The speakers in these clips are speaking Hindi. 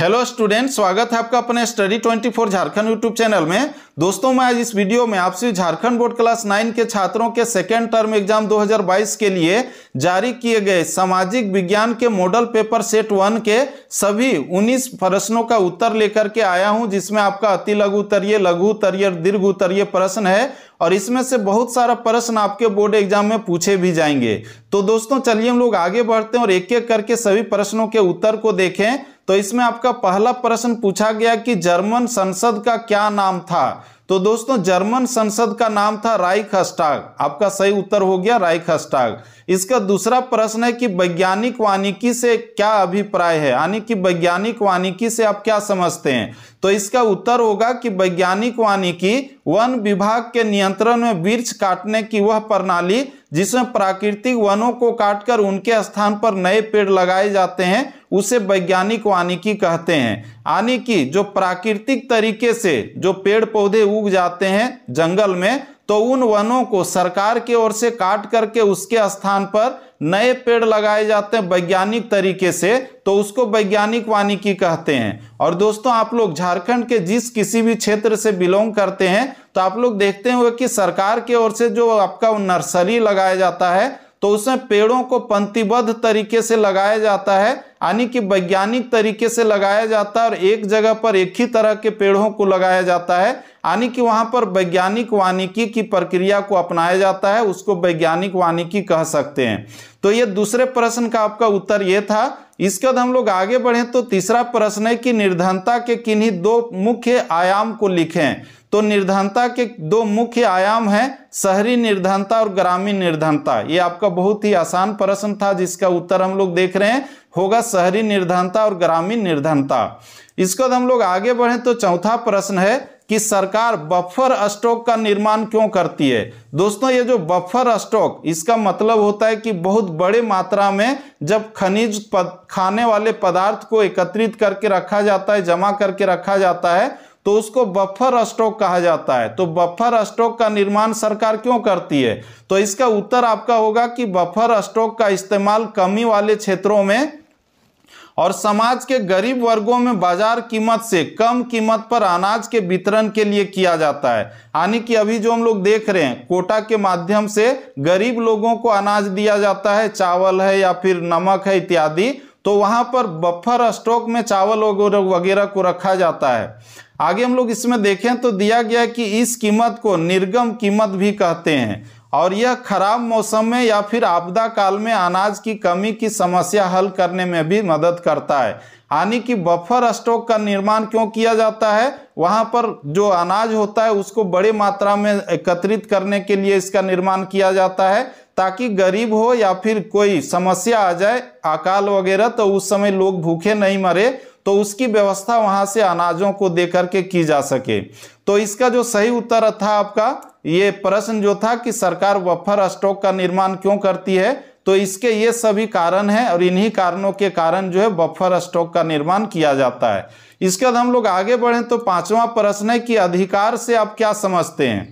हेलो स्टूडेंट स्वागत है आपका अपने स्टडी 24 झारखंड यूट्यूब चैनल में दोस्तों मैं आज इस वीडियो में आपसे झारखंड बोर्ड क्लास 9 के छात्रों के सेकेंड टर्म एग्जाम 2022 के लिए जारी किए गए सामाजिक विज्ञान के मॉडल पेपर सेट वन के सभी 19 प्रश्नों का उत्तर लेकर के आया हूं जिसमें आपका अति लघु उत्तरीय लघु उत्तरीय दीर्घ उत्तरीय प्रश्न है और इसमें से बहुत सारा प्रश्न आपके बोर्ड एग्जाम में पूछे भी जाएंगे तो दोस्तों चलिए हम लोग आगे बढ़ते हैं और एक एक करके सभी प्रश्नों के उत्तर को देखें तो इसमें आपका पहला प्रश्न पूछा गया कि जर्मन संसद का क्या नाम था तो दोस्तों जर्मन संसद का नाम था राइक हस्टाग आपका सही उत्तर हो गया राइक हस्टाग इसका दूसरा प्रश्न है कि वैज्ञानिक वानिकी से क्या अभिप्राय है यानी कि वैज्ञानिक वानिकी से आप क्या समझते हैं तो इसका उत्तर होगा कि वैज्ञानिक वानिकी वन विभाग के नियंत्रण में वृक्ष काटने की वह प्रणाली जिसमें प्राकृतिक वनों को काटकर उनके स्थान पर नए पेड़ लगाए जाते हैं उसे वैज्ञानिक वानिकी कहते हैं यानी कि जो प्राकृतिक तरीके से जो पेड़ पौधे उग जाते हैं जंगल में तो उन वनों को सरकार की ओर से काट करके उसके स्थान पर नए पेड़ लगाए जाते हैं वैज्ञानिक तरीके से तो उसको वैज्ञानिक वानिकी कहते हैं और दोस्तों आप लोग झारखंड के जिस किसी भी क्षेत्र से बिलोंग करते हैं तो आप लोग देखते होंगे कि सरकार की ओर से जो आपका नर्सरी लगाया जाता है तो उसमें पेड़ों को पंक्तिबद्ध तरीके से लगाया जाता है यानी कि वैज्ञानिक तरीके से लगाया जाता है और एक जगह पर एक ही तरह के पेड़ों को लगाया जाता है यानी कि वहां पर वैज्ञानिक वानिकी की प्रक्रिया को अपनाया जाता है उसको वैज्ञानिक वानिकी कह सकते हैं तो ये दूसरे प्रश्न का आपका उत्तर ये था इसके बाद हम लोग आगे बढ़े तो तीसरा प्रश्न है कि निर्धनता के किन्हीं दो मुख्य आयाम को लिखें तो निर्धनता के दो मुख्य आयाम हैं शहरी निर्धनता और ग्रामीण निर्धनता ये आपका बहुत ही आसान प्रश्न था जिसका उत्तर हम लोग देख रहे हैं होगा शहरी निर्धनता और ग्रामीण निर्धनता इसके बाद हम लोग आगे बढ़े तो चौथा प्रश्न है कि सरकार बफर स्टॉक का निर्माण क्यों करती है दोस्तों ये जो बफर स्टॉक इसका मतलब होता है कि बहुत बड़े मात्रा में जब खनिज खाने वाले पदार्थ को एकत्रित करके रखा जाता है जमा करके रखा जाता है तो उसको बफर स्टॉक कहा जाता है तो बफर स्टॉक का निर्माण सरकार क्यों करती है तो इसका उत्तर आपका होगा कि बफर स्टॉक का इस्तेमाल कमी वाले क्षेत्रों में और समाज के गरीब वर्गों में बाजार कीमत से कम कीमत पर अनाज के वितरण के लिए किया जाता है यानी कि अभी जो हम लोग देख रहे हैं कोटा के माध्यम से गरीब लोगों को अनाज दिया जाता है चावल है या फिर नमक है इत्यादि तो वहाँ पर बफर स्टॉक में चावल वगैरह को रखा जाता है आगे हम लोग इसमें देखें तो दिया गया कि इस कीमत को निर्गम कीमत भी कहते हैं और यह खराब मौसम में या फिर आपदा काल में अनाज की कमी की समस्या हल करने में भी मदद करता है यानी कि बफर स्टॉक का निर्माण क्यों किया जाता है वहाँ पर जो अनाज होता है उसको बड़े मात्रा में एकत्रित करने के लिए इसका निर्माण किया जाता है ताकि गरीब हो या फिर कोई समस्या आ जाए अकाल वगैरह तो उस समय लोग भूखे नहीं मरे तो उसकी व्यवस्था वहाँ से अनाजों को दे करके की जा सके तो इसका जो सही उत्तर था आपका ये प्रश्न जो था कि सरकार वफर स्टॉक का निर्माण क्यों करती है तो इसके ये सभी कारण हैं और इन्हीं कारणों के कारण जो है बफर स्टॉक का निर्माण किया जाता है इसके बाद हम लोग आगे बढ़ें तो पांचवा प्रश्न है कि अधिकार से आप क्या समझते हैं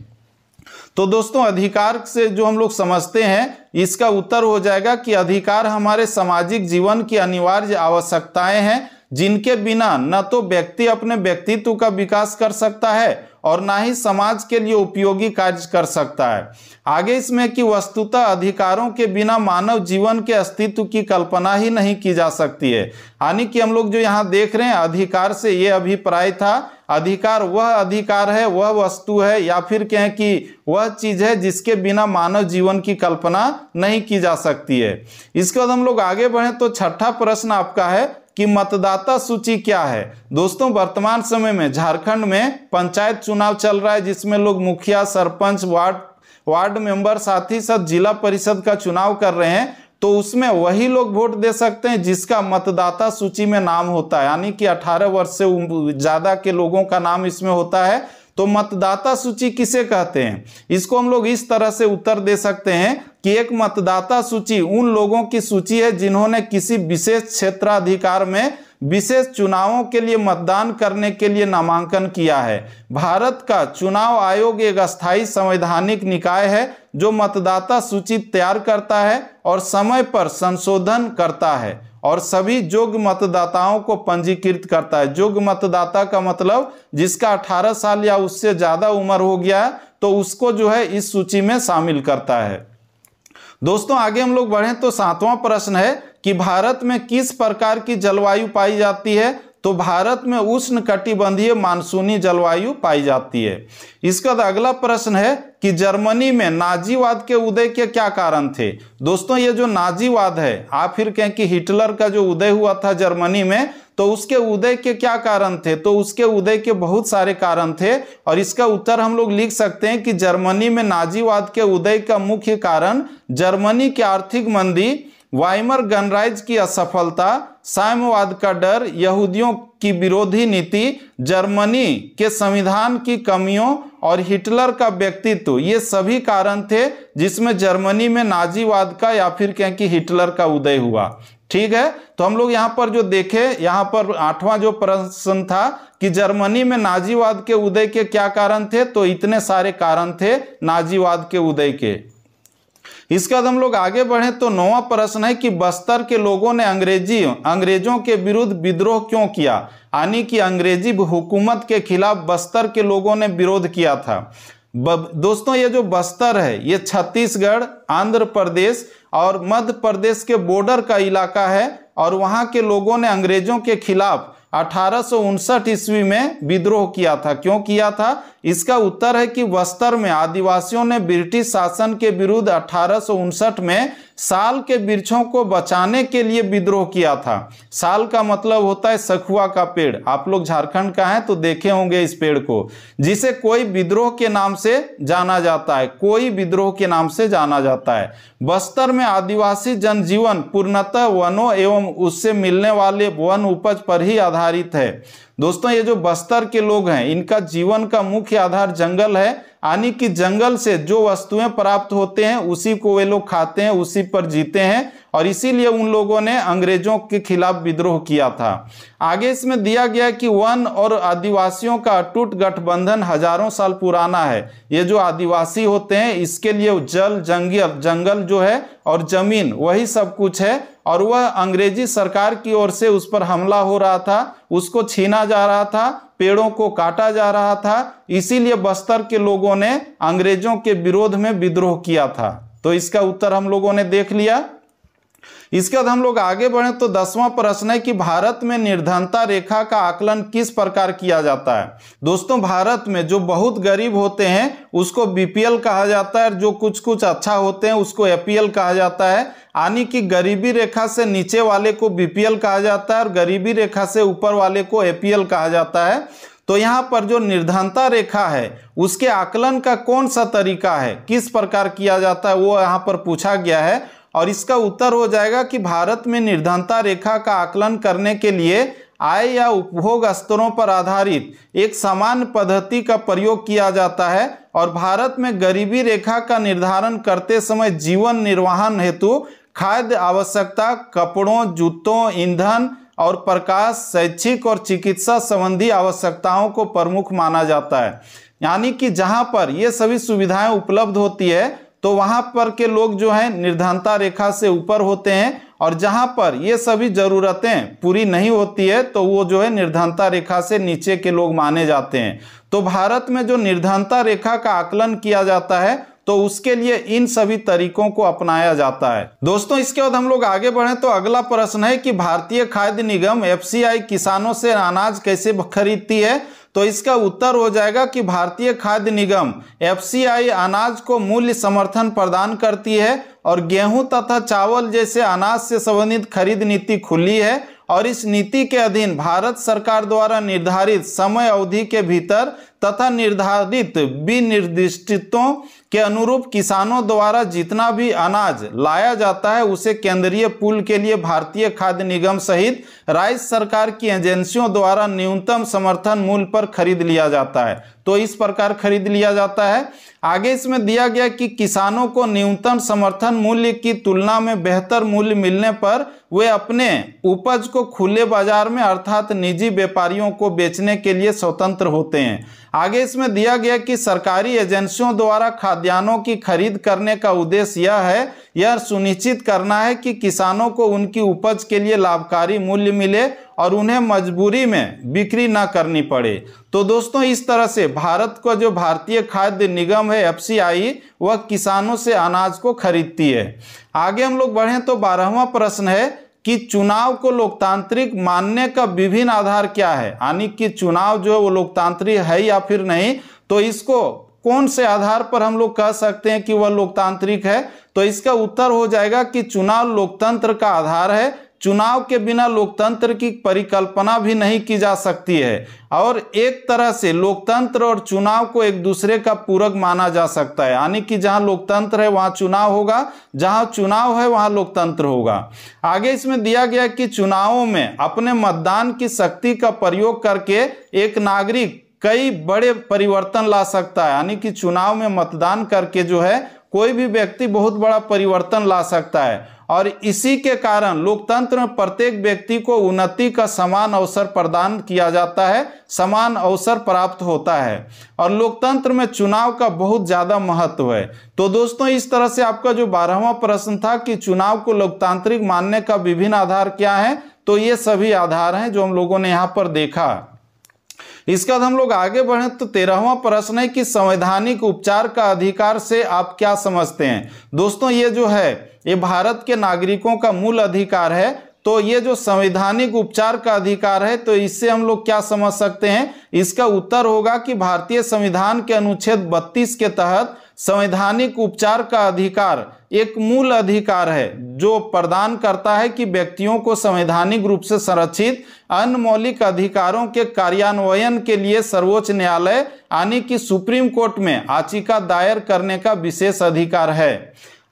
तो दोस्तों अधिकार से जो हम लोग समझते हैं इसका उत्तर हो जाएगा कि अधिकार हमारे सामाजिक जीवन की अनिवार्य आवश्यकताएं हैं जिनके बिना न तो व्यक्ति अपने व्यक्तित्व का विकास कर सकता है और ना ही समाज के लिए उपयोगी कार्य कर सकता है आगे इसमें कि वस्तुतः अधिकारों के बिना मानव जीवन के अस्तित्व की कल्पना ही नहीं की जा सकती है यानी कि हम लोग जो यहाँ देख रहे हैं अधिकार से ये अभिप्राय था अधिकार वह अधिकार है वह वस्तु है या फिर कहें कि वह चीज है जिसके बिना मानव जीवन की कल्पना नहीं की जा सकती है इसके बाद हम लोग आगे बढ़े तो छठा प्रश्न आपका है कि मतदाता सूची क्या है दोस्तों वर्तमान समय में झारखंड में पंचायत चुनाव चल रहा है जिसमें लोग मुखिया सरपंच वार्ड वार्ड मेंबर साथ ही साथ जिला परिषद का चुनाव कर रहे हैं तो उसमें वही लोग वोट दे सकते हैं जिसका मतदाता सूची में नाम होता है यानी कि 18 वर्ष से ज़्यादा के लोगों का नाम इसमें होता है तो मतदाता सूची किसे कहते हैं इसको हम लोग इस तरह से उत्तर दे सकते हैं कि एक मतदाता सूची उन लोगों की सूची है जिन्होंने किसी विशेष क्षेत्राधिकार में विशेष चुनावों के लिए मतदान करने के लिए नामांकन किया है भारत का चुनाव आयोग एक अस्थायी संवैधानिक निकाय है जो मतदाता सूची तैयार करता है और समय पर संशोधन करता है और सभी योग मतदाताओं को पंजीकृत करता है योग्य मतदाता का मतलब जिसका 18 साल या उससे ज़्यादा उम्र हो गया है तो उसको जो है इस सूची में शामिल करता है दोस्तों आगे हम लोग बढ़े तो सातवां प्रश्न है कि भारत में किस प्रकार की जलवायु पाई जाती है तो भारत में उष्ण कटिबंधीय मानसूनी जलवायु पाई जाती है इसका तो अगला प्रश्न है कि जर्मनी में नाजीवाद के उदय के क्या कारण थे दोस्तों ये जो नाजीवाद है आप फिर कहें कि हिटलर का जो उदय हुआ था जर्मनी में तो उसके उदय के क्या कारण थे तो उसके उदय के बहुत सारे कारण थे और इसका उत्तर हम लोग लिख सकते हैं कि जर्मनी में नाजीवाद के उदय का मुख्य कारण जर्मनी की आर्थिक मंदी वाइमर गणराज्य की असफलता साम्यवाद का डर यहूदियों की विरोधी नीति जर्मनी के संविधान की कमियों और हिटलर का व्यक्तित्व ये सभी कारण थे जिसमें जर्मनी में नाजीवाद का या फिर कहें कि हिटलर का उदय हुआ ठीक है तो हम लोग यहाँ पर जो देखे यहाँ पर आठवां जो प्रश्न था कि जर्मनी में नाजीवाद के उदय के क्या कारण थे तो इतने सारे कारण थे नाजीवाद के उदय के इसके बाद हम लोग आगे बढ़े तो नौवा प्रश्न है कि बस्तर के लोगों ने अंग्रेजी अंग्रेजों के विरुद्ध विद्रोह क्यों किया यानी कि अंग्रेजी हुकूमत के खिलाफ बस्तर के लोगों ने विरोध किया था दोस्तों ये जो बस्तर है ये छत्तीसगढ़ आंध्र प्रदेश और मध्य प्रदेश के बॉर्डर का इलाका है और वहाँ के लोगों ने अंग्रेजों के खिलाफ अठारह ईस्वी में विद्रोह किया था क्यों किया था इसका उत्तर है कि वस्तर में आदिवासियों ने ब्रिटिश शासन के विरुद्ध अठारह में साल के वृक्षों को बचाने के लिए विद्रोह किया था साल का मतलब होता है सखुआ का पेड़ आप लोग झारखंड का हैं तो देखे होंगे इस पेड़ को जिसे कोई विद्रोह के नाम से जाना जाता है कोई विद्रोह के नाम से जाना जाता है बस्तर में आदिवासी जनजीवन पूर्णतः वनों एवं उससे मिलने वाले वन उपज पर ही आधारित आधारित है दोस्तों ये जो बस्तर के लोग हैं इनका जीवन का मुख्य आधार जंगल है यानी कि जंगल से जो वस्तुएं प्राप्त होते हैं उसी को वे लोग खाते हैं उसी पर जीते हैं और इसीलिए उन लोगों ने अंग्रेजों के खिलाफ विद्रोह किया था आगे इसमें दिया गया कि वन और आदिवासियों का अटूट गठबंधन हजारों साल पुराना है ये जो आदिवासी होते हैं इसके लिए जल जंगल जंगल जो है और जमीन वही सब कुछ है और वह अंग्रेजी सरकार की ओर से उस पर हमला हो रहा था उसको छीना जा रहा था पेड़ों को काटा जा रहा था इसीलिए बस्तर के लोगों ने अंग्रेजों के विरोध में विद्रोह किया था तो इसका उत्तर हम लोगों ने देख लिया इसके बाद हम लोग आगे बढ़े तो दसवां प्रश्न है कि भारत में निर्धनता रेखा का आकलन किस प्रकार किया जाता है दोस्तों भारत में जो बहुत गरीब होते हैं उसको बीपीएल कहा जाता है जो कुछ कुछ अच्छा होते हैं उसको एपीएल कहा जाता है यानी कि गरीबी रेखा से नीचे वाले को बीपीएल कहा जाता है और गरीबी रेखा से ऊपर वाले को एपीएल कहा जाता है तो यहाँ पर जो निर्धनता रेखा है उसके आकलन का कौन सा तरीका है किस प्रकार किया जाता है वो यहाँ पर पूछा गया है और इसका उत्तर हो जाएगा कि भारत में निर्धनता रेखा का आकलन करने के लिए आय या उपभोग स्तरों पर आधारित एक समान पद्धति का प्रयोग किया जाता है और भारत में गरीबी रेखा का निर्धारण करते समय जीवन निर्वाहन हेतु खाद्य आवश्यकता कपड़ों जूतों ईंधन और प्रकाश शैक्षिक और चिकित्सा संबंधी आवश्यकताओं को प्रमुख माना जाता है यानी कि जहाँ पर ये सभी सुविधाएं उपलब्ध होती है तो वहां पर के लोग जो हैं निर्धनता रेखा से ऊपर होते हैं और जहां पर ये सभी ज़रूरतें पूरी नहीं होती है तो वो जो है निर्धनता रेखा से नीचे के लोग माने जाते हैं तो भारत में जो निर्धनता रेखा का आकलन किया जाता है तो उसके लिए इन सभी तरीकों को अपनाया जाता है दोस्तों इसके बाद हम लोग आगे बढ़े तो अगला प्रश्न है कि भारतीय खाद्य निगम एफ किसानों से अनाज कैसे खरीदती है तो इसका उत्तर हो जाएगा कि भारतीय खाद्य निगम एफ अनाज को मूल्य समर्थन प्रदान करती है और गेहूं तथा चावल जैसे अनाज से संबंधित खरीद नीति खुली है और इस नीति के अधीन भारत सरकार द्वारा निर्धारित समय अवधि के भीतर तथा निर्धारित विनिर्दिष्टों के अनुरूप किसानों द्वारा जितना भी अनाज लाया जाता है उसे केंद्रीय पुल के लिए भारतीय खाद्य निगम सहित राज्य सरकार की एजेंसियों द्वारा न्यूनतम समर्थन मूल्य पर खरीद लिया जाता है तो इस प्रकार खरीद लिया जाता है आगे इसमें दिया गया कि किसानों को न्यूनतम समर्थन मूल्य की तुलना में बेहतर मूल्य मिलने पर वे अपने उपज को खुले बाजार में अर्थात निजी व्यापारियों को बेचने के लिए स्वतंत्र होते हैं आगे इसमें दिया गया कि सरकारी एजेंसियों द्वारा खाद्यान्नों की खरीद करने का उद्देश्य यह है यह सुनिश्चित करना है कि किसानों को उनकी उपज के लिए लाभकारी मूल्य मिले और उन्हें मजबूरी में बिक्री ना करनी पड़े तो दोस्तों इस तरह से भारत का जो भारतीय खाद्य निगम है एफ वह किसानों से अनाज को खरीदती है आगे हम लोग बढ़ें तो बारहवा प्रश्न है कि चुनाव को लोकतांत्रिक मानने का विभिन्न आधार क्या है यानी कि चुनाव जो है वो लोकतांत्रिक है या फिर नहीं तो इसको कौन से आधार पर हम लोग कह सकते हैं कि वह लोकतांत्रिक है तो इसका उत्तर हो जाएगा कि चुनाव लोकतंत्र का आधार है चुनाव के बिना लोकतंत्र की परिकल्पना भी नहीं की जा सकती है और एक तरह से लोकतंत्र और चुनाव को एक दूसरे का पूरक माना जा सकता है यानी कि जहां लोकतंत्र है वहां चुनाव होगा जहां चुनाव है वहां लोकतंत्र होगा आगे इसमें दिया गया कि चुनावों में अपने मतदान की शक्ति का प्रयोग करके एक नागरिक कई बड़े परिवर्तन ला सकता है यानी कि चुनाव में मतदान करके जो है कोई भी व्यक्ति बहुत बड़ा परिवर्तन ला सकता है और इसी के कारण लोकतंत्र में प्रत्येक व्यक्ति को उन्नति का समान अवसर प्रदान किया जाता है समान अवसर प्राप्त होता है और लोकतंत्र में चुनाव का बहुत ज़्यादा महत्व है तो दोस्तों इस तरह से आपका जो बारहवा प्रश्न था कि चुनाव को लोकतांत्रिक मानने का विभिन्न आधार क्या है तो ये सभी आधार हैं जो हम लोगों ने यहाँ पर देखा इसके बाद हम लोग आगे बढ़े तो तेरहवा प्रश्न है कि संवैधानिक उपचार का अधिकार से आप क्या समझते हैं दोस्तों ये जो है ये भारत के नागरिकों का मूल अधिकार है तो ये जो संवैधानिक उपचार का अधिकार है तो इससे हम लोग क्या समझ सकते हैं इसका उत्तर होगा कि भारतीय संविधान के अनुच्छेद 32 के तहत संवैधानिक उपचार का अधिकार एक मूल अधिकार है जो प्रदान करता है कि व्यक्तियों को संवैधानिक रूप से संरक्षित अन्य मौलिक अधिकारों के कार्यान्वयन के लिए सर्वोच्च न्यायालय यानी कि सुप्रीम कोर्ट में याचिका दायर करने का विशेष अधिकार है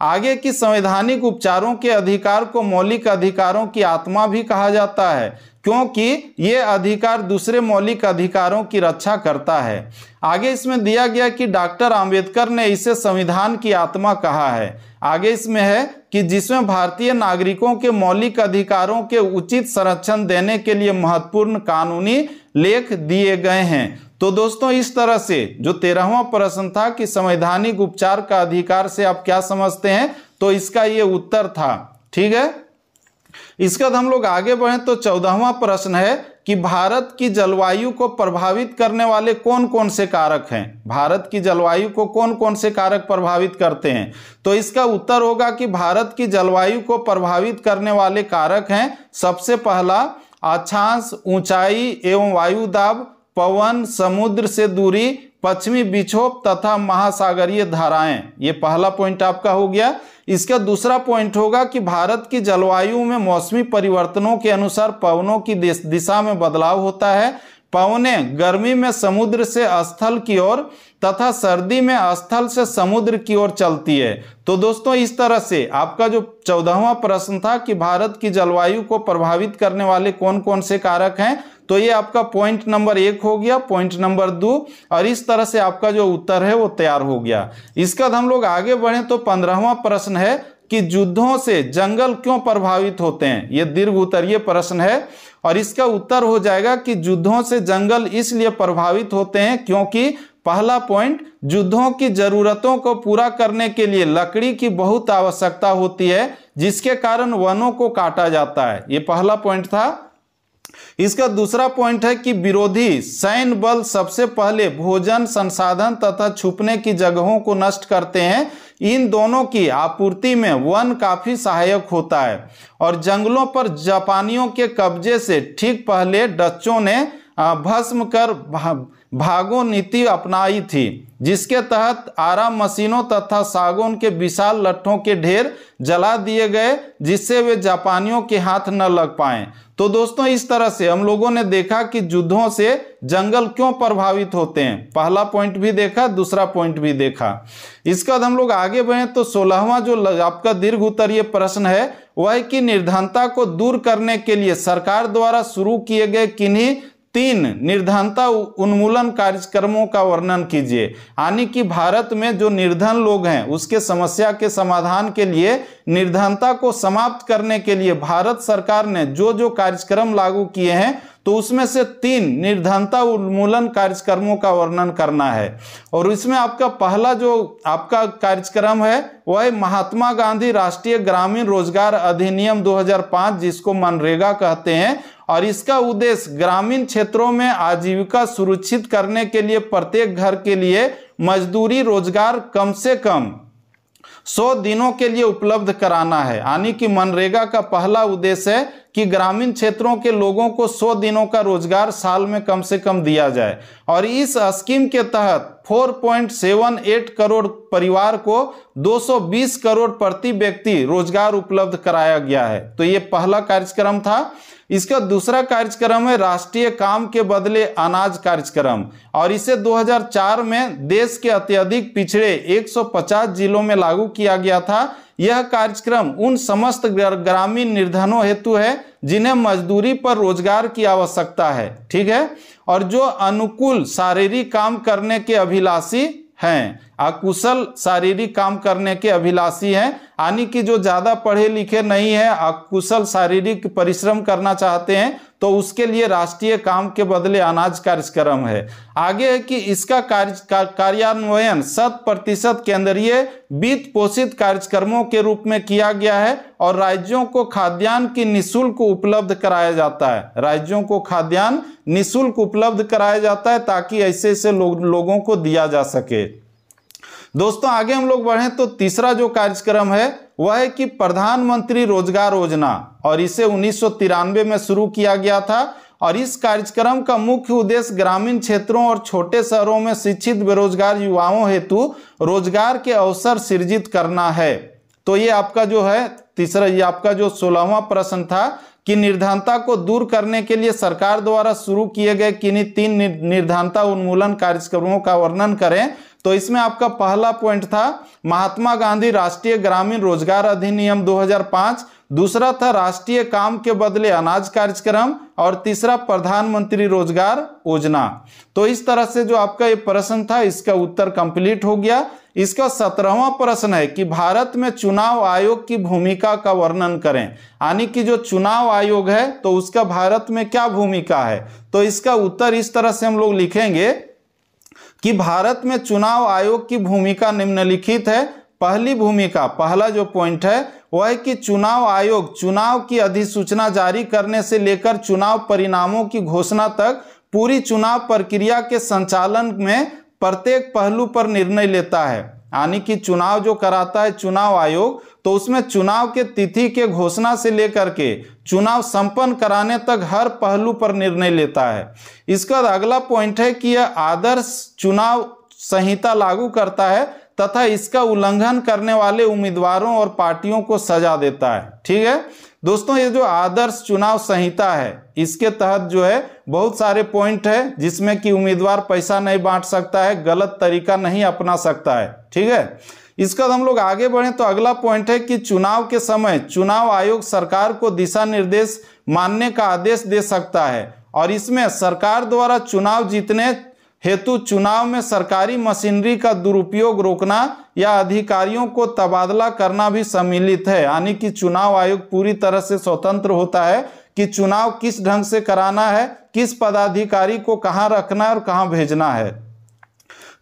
आगे की संवैधानिक उपचारों के अधिकार को मौलिक अधिकारों की आत्मा भी कहा जाता है क्योंकि ये अधिकार दूसरे मौलिक अधिकारों की रक्षा करता है आगे इसमें दिया गया कि डॉक्टर आम्बेडकर ने इसे संविधान की आत्मा कहा है आगे इसमें है कि जिसमें भारतीय नागरिकों के मौलिक अधिकारों के उचित संरक्षण देने के लिए महत्वपूर्ण कानूनी लेख दिए गए हैं तो दोस्तों इस तरह से जो तेरहवा प्रश्न था कि संवैधानिक उपचार का अधिकार से आप क्या समझते हैं तो इसका ये उत्तर था ठीक है इसके बाद हम लोग आगे बढ़े तो चौदहवा प्रश्न है कि भारत की जलवायु को प्रभावित करने वाले कौन कौन से कारक हैं भारत की जलवायु को कौन कौन से कारक प्रभावित करते हैं तो इसका उत्तर होगा कि भारत की जलवायु को प्रभावित करने वाले कारक हैं सबसे पहला अक्षांश ऊंचाई एवं वायु दाब पवन समुद्र से दूरी पश्चिमी विक्षोभ तथा महासागरीय धाराएं ये पहला पॉइंट आपका हो गया इसका दूसरा पॉइंट होगा कि भारत की जलवायु में मौसमी परिवर्तनों के अनुसार पवनों की दिशा में बदलाव होता है पवने गर्मी में समुद्र से स्थल की ओर तथा सर्दी में स्थल से समुद्र की ओर चलती है तो दोस्तों इस तरह से आपका जो चौदहवा प्रश्न था कि भारत की जलवायु को प्रभावित करने वाले कौन कौन से कारक हैं तो ये आपका पॉइंट नंबर एक हो गया पॉइंट नंबर दो और इस तरह से आपका जो उत्तर है वो तैयार हो गया इसका हम लोग आगे बढ़े तो पंद्रहवा प्रश्न है कि युद्धों से जंगल क्यों प्रभावित होते हैं ये दीर्घ उत्तरीय प्रश्न है और इसका उत्तर हो जाएगा कि युद्धों से जंगल इसलिए प्रभावित होते हैं क्योंकि पहला पॉइंट युद्धों की जरूरतों को पूरा करने के लिए लकड़ी की बहुत आवश्यकता होती है जिसके कारण वनों को काटा जाता है ये पहला पॉइंट था इसका दूसरा पॉइंट है कि विरोधी सैन्य बल सबसे पहले भोजन संसाधन तथा छुपने की जगहों को नष्ट करते हैं इन दोनों की आपूर्ति में वन काफी सहायक होता है और जंगलों पर जापानियों के कब्जे से ठीक पहले डचों ने भस्म कर भागो नीति अपनाई थी जिसके तहत आरा मशीनों तथा सागोन के विशाल लट्ठों के ढेर जला दिए गए जिससे वे जापानियों के हाथ न लग पाए तो दोस्तों इस तरह से हम लोगों ने देखा कि युद्धों से जंगल क्यों प्रभावित होते हैं पहला पॉइंट भी देखा दूसरा पॉइंट भी देखा इसके बाद हम लोग आगे बढ़े तो सोलहवा जो आपका दीर्घ उत्तरीय प्रश्न है वह कि निर्धनता को दूर करने के लिए सरकार द्वारा शुरू किए गए किन्हीं तीन निर्धनता उन्मूलन कार्यक्रमों का वर्णन कीजिए यानी कि भारत में जो निर्धन लोग हैं उसके समस्या के समाधान के लिए निर्धनता को समाप्त करने के लिए भारत सरकार ने जो जो कार्यक्रम लागू किए हैं तो उसमें से तीन निर्धनता उन्मूलन कार्यक्रमों का वर्णन करना है और इसमें आपका पहला जो आपका कार्यक्रम है वह है महात्मा गांधी राष्ट्रीय ग्रामीण रोजगार अधिनियम 2005 जिसको मनरेगा कहते हैं और इसका उद्देश्य ग्रामीण क्षेत्रों में आजीविका सुरक्षित करने के लिए प्रत्येक घर के लिए मजदूरी रोजगार कम से कम सौ दिनों के लिए उपलब्ध कराना है यानी कि मनरेगा का पहला उद्देश्य है कि ग्रामीण क्षेत्रों के लोगों को सौ दिनों का रोजगार साल में कम से कम दिया जाए और इस स्कीम के तहत 4.78 करोड़ परिवार को 220 करोड़ प्रति व्यक्ति रोजगार उपलब्ध कराया गया है तो ये पहला कार्यक्रम था इसका दूसरा कार्यक्रम है राष्ट्रीय काम के बदले अनाज कार्यक्रम और इसे 2004 में देश के अत्यधिक पिछड़े 150 जिलों में लागू किया गया था यह कार्यक्रम उन समस्त ग्रामीण निर्धनों हेतु है जिन्हें मजदूरी पर रोजगार की आवश्यकता है ठीक है और जो अनुकूल शारीरिक काम करने के अभिलाषी हैं अकुशल शारीरिक काम करने के अभिलाषी हैं यानी कि जो ज़्यादा पढ़े लिखे नहीं है अकुशल शारीरिक परिश्रम करना चाहते हैं तो उसके लिए राष्ट्रीय काम के बदले अनाज कार्यक्रम है आगे है कि इसका कार्य कार्यान्वयन शत प्रतिशत केंद्रीय वित्त पोषित कार्यक्रमों के रूप में किया गया है और राज्यों को खाद्यान्न की निःशुल्क उपलब्ध कराया जाता है राज्यों को खाद्यान्न निःशुल्क उपलब्ध कराया जाता है ताकि ऐसे ऐसे लो, लोगों को दिया जा सके दोस्तों आगे हम लोग बढ़ें तो तीसरा जो कार्यक्रम है वह है कि प्रधानमंत्री रोजगार योजना और इसे उन्नीस में शुरू किया गया था और इस कार्यक्रम का मुख्य उद्देश्य ग्रामीण क्षेत्रों और छोटे शहरों में शिक्षित बेरोजगार युवाओं हेतु रोजगार के अवसर सृजित करना है तो ये आपका जो है तीसरा ये आपका जो सोलहवा प्रश्न था कि निर्धनता को दूर करने के लिए सरकार द्वारा शुरू किए गए किन्हीं तीन निर्धनता उन्मूलन कार्यक्रमों का वर्णन करें तो इसमें आपका पहला पॉइंट था महात्मा गांधी राष्ट्रीय ग्रामीण रोजगार अधिनियम 2005 दूसरा था राष्ट्रीय काम के बदले अनाज कार्यक्रम और तीसरा प्रधानमंत्री रोजगार योजना तो इस तरह से जो आपका ये प्रश्न था इसका उत्तर कंप्लीट हो गया इसका सत्रहवा प्रश्न है कि भारत में चुनाव आयोग की भूमिका का वर्णन करें यानी कि जो चुनाव आयोग है तो उसका भारत में क्या भूमिका है तो इसका उत्तर इस तरह से हम लोग लिखेंगे कि भारत में चुनाव आयोग की भूमिका निम्नलिखित है पहली भूमिका पहला जो पॉइंट है वह है कि चुनाव आयोग चुनाव की अधिसूचना जारी करने से लेकर चुनाव परिणामों की घोषणा तक पूरी चुनाव प्रक्रिया के संचालन में प्रत्येक पहलू पर निर्णय लेता है यानी कि चुनाव जो कराता है चुनाव आयोग तो उसमें चुनाव के तिथि के घोषणा से लेकर के चुनाव संपन्न कराने तक हर पहलू पर निर्णय लेता है इसका अगला पॉइंट है कि यह आदर्श चुनाव संहिता लागू करता है तथा इसका उल्लंघन करने वाले उम्मीदवारों और पार्टियों को सजा देता है ठीक है दोस्तों ये जो आदर्श चुनाव संहिता है इसके तहत जो है बहुत सारे पॉइंट है जिसमें कि उम्मीदवार पैसा नहीं बांट सकता है गलत तरीका नहीं अपना सकता है ठीक है इसका हम लोग आगे बढ़े तो अगला पॉइंट है कि चुनाव के समय चुनाव आयोग सरकार को दिशा निर्देश मानने का आदेश दे सकता है और इसमें सरकार द्वारा चुनाव जीतने हेतु चुनाव में सरकारी मशीनरी का दुरुपयोग रोकना या अधिकारियों को तबादला करना भी सम्मिलित है यानी कि चुनाव आयोग पूरी तरह से स्वतंत्र होता है कि चुनाव किस ढंग से कराना है किस पदाधिकारी को कहाँ रखना है और कहाँ भेजना है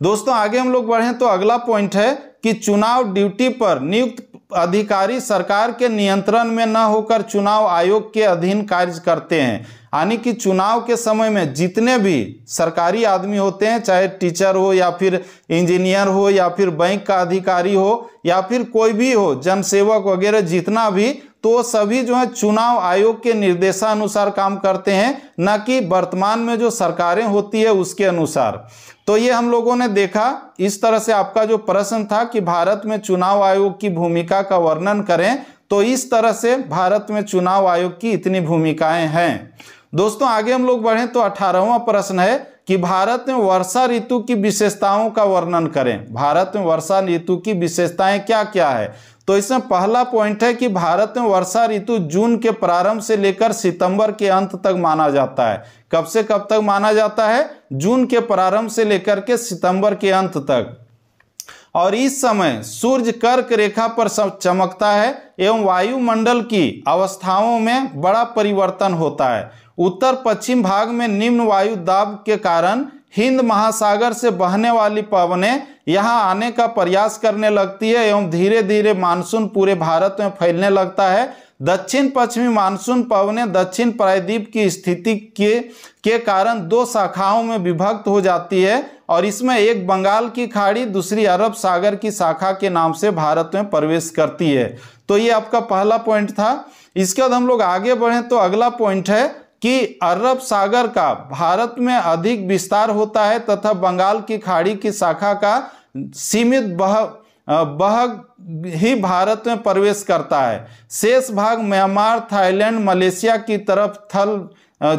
दोस्तों आगे हम लोग बढ़ें तो अगला पॉइंट है कि चुनाव ड्यूटी पर नियुक्त अधिकारी सरकार के नियंत्रण में न होकर चुनाव आयोग के अधीन कार्य करते हैं यानी कि चुनाव के समय में जितने भी सरकारी आदमी होते हैं चाहे टीचर हो या फिर इंजीनियर हो या फिर बैंक का अधिकारी हो या फिर कोई भी हो जनसेवक वगैरह जितना भी तो सभी जो है चुनाव आयोग के निर्देशानुसार काम करते हैं न कि वर्तमान में जो सरकारें होती है उसके अनुसार तो ये हम लोगों ने देखा इस तरह से आपका जो प्रश्न था कि भारत में चुनाव आयोग की भूमिका का वर्णन करें तो इस तरह से भारत में चुनाव आयोग की इतनी भूमिकाएं हैं दोस्तों आगे हम लोग बढ़ें तो अठारहवा प्रश्न है कि भारत में वर्षा ऋतु की विशेषताओं का वर्णन करें भारत में वर्षा ऋतु की विशेषताएं क्या क्या है तो इसमें पहला पॉइंट है कि भारत में वर्षा ऋतु जून के प्रारंभ से लेकर सितंबर के अंत तक माना जाता है कब से कब तक माना जाता है जून के प्रारंभ से लेकर के सितंबर के अंत तक और इस समय सूर्य कर्क रेखा पर चमकता है एवं वायुमंडल की अवस्थाओं में बड़ा परिवर्तन होता है उत्तर पश्चिम भाग में निम्न वायु दाब के कारण हिंद महासागर से बहने वाली पवनें यहाँ आने का प्रयास करने लगती है एवं धीरे धीरे मानसून पूरे भारत में फैलने लगता है दक्षिण पश्चिमी मानसून पवनें दक्षिण प्रायद्वीप की स्थिति के के कारण दो शाखाओं में विभक्त हो जाती है और इसमें एक बंगाल की खाड़ी दूसरी अरब सागर की शाखा के नाम से भारत में प्रवेश करती है तो ये आपका पहला पॉइंट था इसके बाद हम लोग आगे बढ़ें तो अगला पॉइंट है कि अरब सागर का भारत में अधिक विस्तार होता है तथा बंगाल की खाड़ी की शाखा का सीमित बह बह ही भारत में प्रवेश करता है शेष भाग म्यांमार थाईलैंड मलेशिया की तरफ थल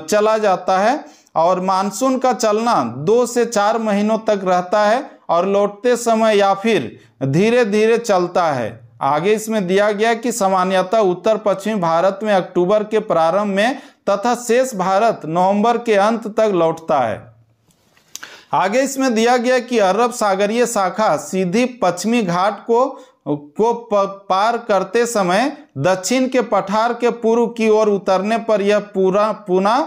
चला जाता है और मानसून का चलना दो से चार महीनों तक रहता है और लौटते समय या फिर धीरे धीरे चलता है आगे इसमें दिया गया कि सामान्यतः उत्तर पश्चिम भारत में अक्टूबर के प्रारंभ में तथा शेष भारत नवंबर के अंत तक लौटता है आगे इसमें दिया गया कि अरब सागरीय शाखा सीधी पश्चिमी घाट को को पार करते समय दक्षिण के पठार के पूर्व की ओर उतरने पर यह पूरा पुनः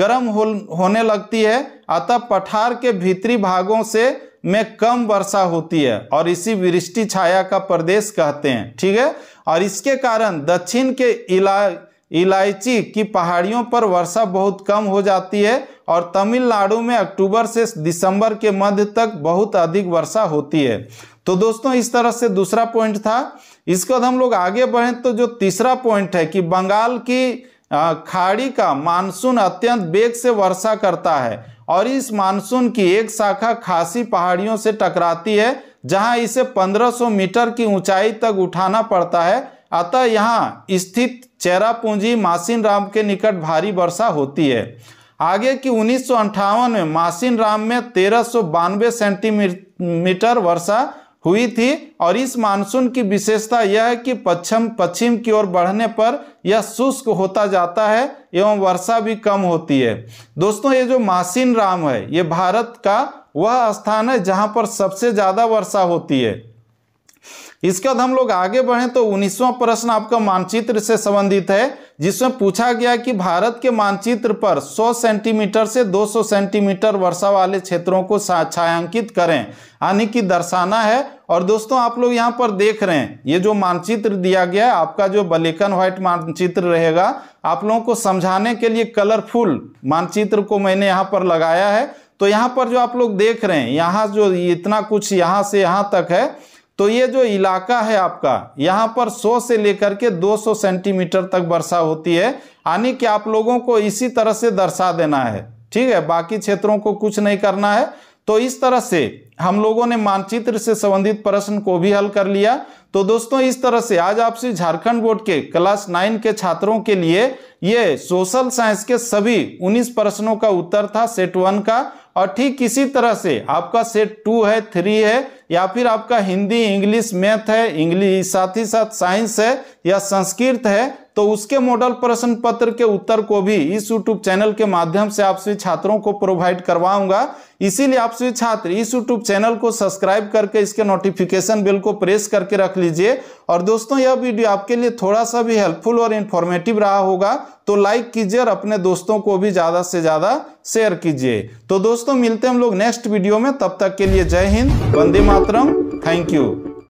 गर्म हो, होने लगती है अतः पठार के भीतरी भागों से में कम वर्षा होती है और इसी वृष्टि छाया का प्रदेश कहते हैं ठीक है और इसके कारण दक्षिण के इला इलायची की पहाड़ियों पर वर्षा बहुत कम हो जाती है और तमिलनाडु में अक्टूबर से दिसंबर के मध्य तक बहुत अधिक वर्षा होती है तो दोस्तों इस तरह से दूसरा पॉइंट था इसके बाद हम लोग आगे बढ़ें तो जो तीसरा पॉइंट है कि बंगाल की खाड़ी का मानसून अत्यंत वेग से वर्षा करता है और इस मानसून की एक शाखा खासी पहाड़ियों से टकराती है जहां इसे 1500 मीटर की ऊंचाई तक उठाना पड़ता है अतः यहाँ स्थित चेरापूंजी मासिन राम के निकट भारी वर्षा होती है आगे की उन्नीस में मासिन राम में तेरह सेंटीमीटर वर्षा हुई थी और इस मानसून की विशेषता यह है कि पश्चिम पश्चिम की ओर बढ़ने पर यह शुष्क होता जाता है एवं वर्षा भी कम होती है दोस्तों ये जो मासिन राम है ये भारत का वह स्थान है जहाँ पर सबसे ज़्यादा वर्षा होती है इसके बाद हम लोग आगे बढ़े तो उन्नीसवा प्रश्न आपका मानचित्र से संबंधित है जिसमें पूछा गया कि भारत के मानचित्र पर 100 सेंटीमीटर से 200 सेंटीमीटर वर्षा वाले क्षेत्रों को छायांकित करें यानी कि दर्शाना है और दोस्तों आप लोग यहाँ पर देख रहे हैं ये जो मानचित्र दिया गया है आपका जो ब्लैक एंड व्हाइट मानचित्र रहेगा आप लोगों को समझाने के लिए कलरफुल मानचित्र को मैंने यहाँ पर लगाया है तो यहाँ पर जो आप लोग देख रहे हैं यहाँ जो इतना कुछ यहाँ से यहाँ तक है तो ये जो इलाका है आपका यहाँ पर 100 से लेकर के 200 सेंटीमीटर तक वर्षा होती है यानी कि आप लोगों को इसी तरह से दर्शा देना है ठीक है बाकी क्षेत्रों को कुछ नहीं करना है तो इस तरह से हम लोगों ने मानचित्र से संबंधित प्रश्न को भी हल कर लिया तो दोस्तों इस तरह से आज आपसे झारखंड बोर्ड के क्लास नाइन के छात्रों के लिए ये सोशल साइंस के सभी 19 प्रश्नों का उत्तर था सेट वन का और ठीक किसी तरह से आपका सेट टू है थ्री है या फिर आपका हिंदी इंग्लिश मैथ है इंग्लिश साथ ही साथ साइंस है या संस्कृत है तो उसके मॉडल प्रश्न पत्र के उत्तर को भी इस YouTube चैनल के माध्यम से आप सभी छात्रों को प्रोवाइड करवाऊंगा इसीलिए आप सभी छात्र इस YouTube चैनल को सब्सक्राइब करके इसके नोटिफिकेशन बिल को प्रेस करके रख लीजिए और दोस्तों यह वीडियो आपके लिए थोड़ा सा भी हेल्पफुल और इन्फॉर्मेटिव रहा होगा तो लाइक कीजिए और अपने दोस्तों को भी ज़्यादा से ज़्यादा शेयर कीजिए तो दोस्तों मिलते हैं हम लोग नेक्स्ट वीडियो में तब तक के लिए जय हिंद वंदे मातरम थैंक यू